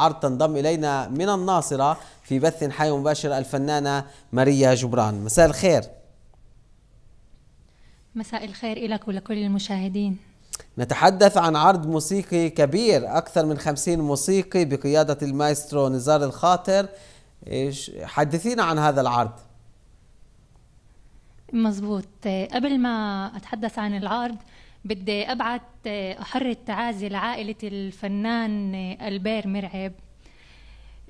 عرض تنضم إلينا من الناصرة في بث حي مباشر الفنانة ماريا جبران مساء الخير مساء الخير إلك ولكل المشاهدين نتحدث عن عرض موسيقي كبير أكثر من خمسين موسيقي بقيادة المايسترو نزار الخاطر حدثينا عن هذا العرض مزبوط قبل ما أتحدث عن العرض بدي أبعت آه، احر التعازي لعائلة الفنان آه، ألبير مرعب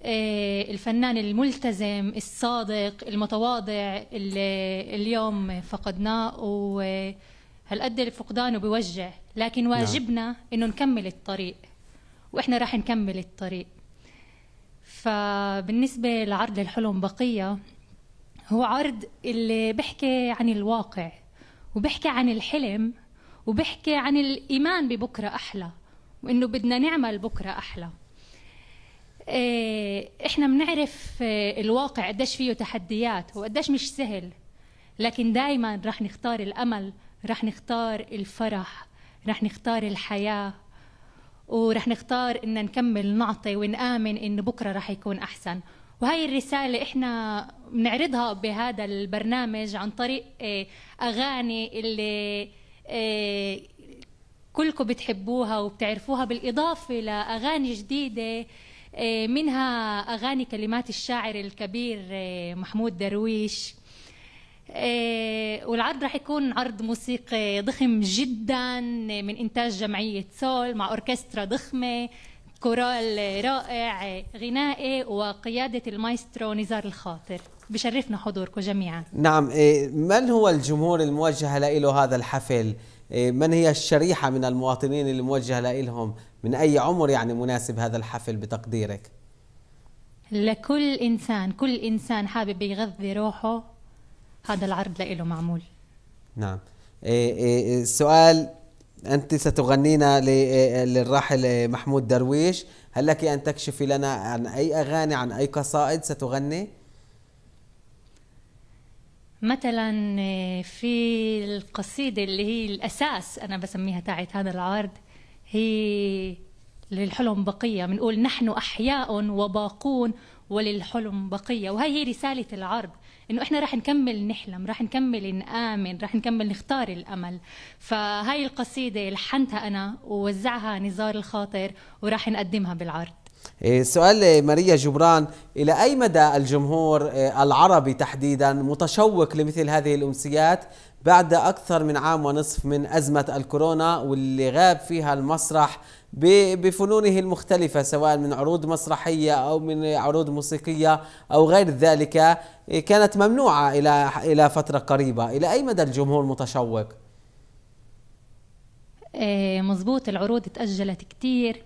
آه، الفنان الملتزم الصادق المتواضع اللي اليوم فقدناه وهالقد فقدانه بوجع لكن نعم. واجبنا انه نكمل الطريق واحنا راح نكمل الطريق فبالنسبة لعرض الحلم بقية هو عرض اللي بحكي عن الواقع وبحكي عن الحلم وبحكي عن الإيمان ببكرة أحلى وإنه بدنا نعمل بكرة أحلى إيه، إحنا بنعرف إيه، الواقع قديش فيه تحديات وقديش مش سهل لكن دايما رح نختار الأمل رح نختار الفرح رح نختار الحياة ورح نختار إن نكمل نعطي ونآمن إن بكرة رح يكون أحسن وهي الرسالة إحنا بنعرضها بهذا البرنامج عن طريق إيه، أغاني اللي آه، كلكم بتحبوها وبتعرفوها بالإضافة لأغاني جديدة آه، منها أغاني كلمات الشاعر الكبير آه، محمود درويش والعرض راح يكون عرض موسيقي ضخم جدا من إنتاج جمعية سول مع أوركسترا ضخمة كورال رائع غنائي وقيادة المايسترو نزار الخاطر بشرفنا حضوركم جميعا نعم إيه، من هو الجمهور الموجه له هذا الحفل إيه، من هي الشريحة من المواطنين اللي موجهة لهم من أي عمر يعني مناسب هذا الحفل بتقديرك لكل إنسان كل إنسان حابب يغذي روحه هذا العرض له معمول نعم السؤال إيه، أنت ستغنينا للراحل محمود درويش هل لك أن تكشفي لنا عن أي أغاني عن أي قصائد ستغني؟ مثلا آه، في القصيدة اللي هي الأساس أنا بسميها تاعت هذا العرض هي للحلم بقية بنقول نحن أحياء وباقون وللحلم بقية وهي هي رسالة العرض إنه إحنا راح نكمل نحلم راح نكمل نآمن راح نكمل نختار الأمل فهاي القصيدة لحنتها أنا ووزعها نزار الخاطر وراح نقدمها بالعرض إيه، سؤال ماريا جبران إلى أي مدى الجمهور إيه، العربي تحديدا متشوق لمثل هذه الأمسيات بعد أكثر من عام ونصف من أزمة الكورونا واللي غاب فيها المسرح بفنونه المختلفة سواء من عروض مسرحية أو من عروض موسيقية أو غير ذلك إيه، كانت ممنوعة إلى إلى فترة قريبة إلى أي مدى الجمهور متشوق؟ مظبوط العروض تأجلت كتير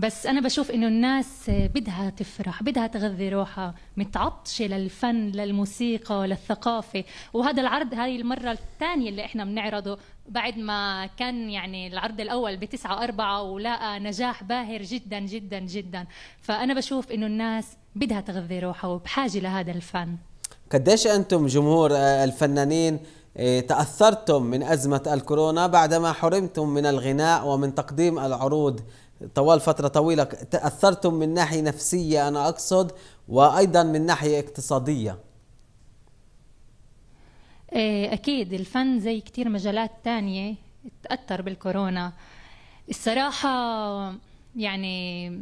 بس انا بشوف انه الناس بدها تفرح بدها تغذي روحها متعطشه للفن للموسيقى للثقافه وهذا العرض هاي المره الثانيه اللي احنا بنعرضه بعد ما كان يعني العرض الاول ب 9 4 ولقى نجاح باهر جدا جدا جدا فانا بشوف انه الناس بدها تغذي روحها وبحاجه لهذا الفن قديش انتم جمهور آه، الفنانين آه، تاثرتم من ازمه الكورونا بعدما حرمتم من الغناء ومن تقديم العروض طوال فترة طويلة تأثرتم من ناحية نفسية أنا أقصد وأيضا من ناحية اقتصادية آه، أكيد الفن زي كتير مجالات تانية تأثر بالكورونا الصراحة يعني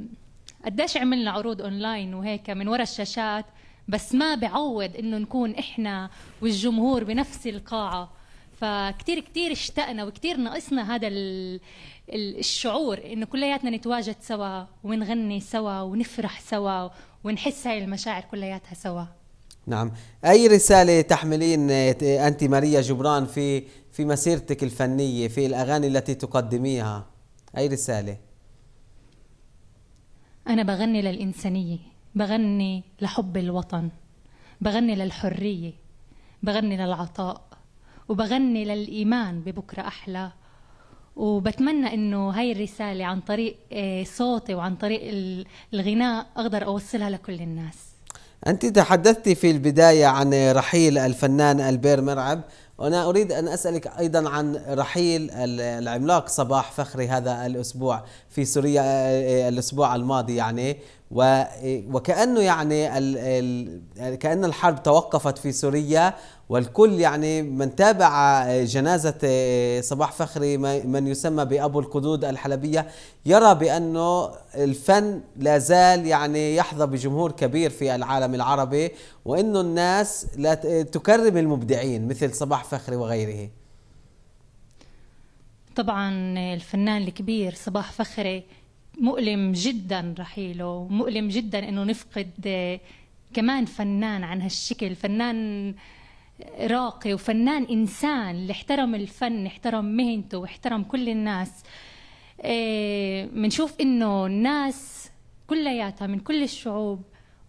قديش عملنا عروض أونلاين وهيك من ورا الشاشات بس ما بعوض إنه نكون إحنا والجمهور بنفس القاعة فكتير كتير اشتقنا وكتير ناقصنا هذا الشعور انه كلياتنا نتواجد سوا ونغني سوا ونفرح سوا ونحس هاي المشاعر كلياتها سوا نعم اي رساله تحملين انت ماريا جبران في في مسيرتك الفنيه في الاغاني التي تقدميها اي رساله انا بغني للانسانيه بغني لحب الوطن بغني للحريه بغني للعطاء وبغني للإيمان ببكرة أحلى وبتمنى انه هاي الرساله عن طريق آه، صوتي وعن طريق الغناء اقدر اوصلها لكل الناس انت تحدثتي في البدايه عن رحيل الفنان البير مرعب وانا اريد ان اسالك ايضا عن رحيل العملاق صباح فخري هذا الاسبوع في سوريا آه، آه، الاسبوع الماضي يعني وكأنه يعني ال كأن الحرب توقفت في سوريا والكل يعني من تابع جنازة صباح فخري من يسمى بأبو القدود الحلبية يرى بأنه الفن لا زال يعني يحظى بجمهور كبير في العالم العربي وأنه الناس لا تكرم المبدعين مثل صباح فخري وغيره طبعا الفنان الكبير صباح فخري مؤلم جدا رحيله مؤلم جدا انه نفقد آه، كمان فنان عن هالشكل فنان آه، راقي وفنان انسان اللي احترم الفن احترم مهنته واحترم كل الناس بنشوف آه، انه الناس كلياتها من كل الشعوب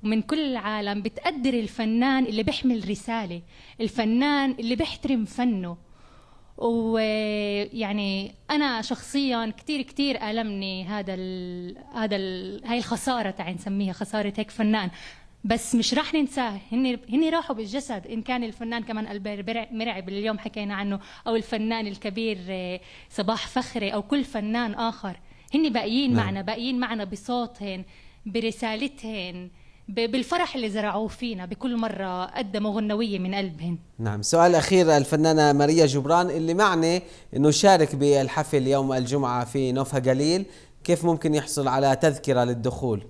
ومن كل العالم بتقدر الفنان اللي بيحمل رساله الفنان اللي بيحترم فنه ويعني انا شخصيا كثير كثير المني هذا ال هذا ال هاي الخساره تعي نسميها خساره هيك فنان بس مش راح ننساه هن هن راحوا بالجسد ان كان الفنان كمان البير مرعب اللي اليوم حكينا عنه او الفنان الكبير آه، صباح فخري او كل فنان اخر هن باقيين نعم. معنا باقيين معنا بصوتهن برسالتهن بالفرح اللي زرعوه فينا بكل مرة قدموا غنوية من قلبهم نعم سؤال أخير الفنانة ماريا جبران اللي معنى أنه شارك بالحفل يوم الجمعة في نوفا جليل كيف ممكن يحصل على تذكرة للدخول؟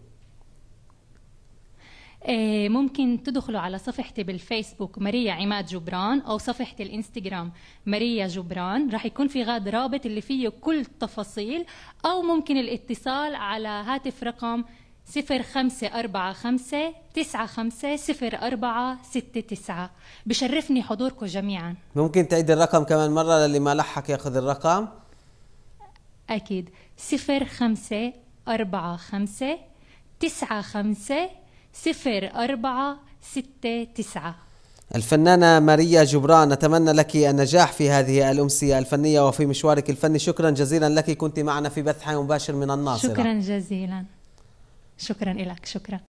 آه، ممكن تدخلوا على صفحتي بالفيسبوك ماريا عماد جبران او صفحتي الانستغرام ماريا جبران رح يكون في غاد رابط اللي فيه كل التفاصيل او ممكن الاتصال على هاتف رقم صفر خمسة أربعة خمسة تسعة خمسة صفر أربعة ستة تسعة بشرفني حضوركم جميعا ممكن تعيد الرقم كمان مرة للي ما لحق ياخذ الرقم أكيد صفر خمسة أربعة خمسة تسعة خمسة صفر أربعة ستة تسعة الفنانة ماريا جبران نتمنى لك النجاح في هذه الأمسية الفنية وفي مشوارك الفني شكرا جزيلا لك كنت معنا في بث حي مباشر من الناصرة شكرا جزيلا shokran ilak shokran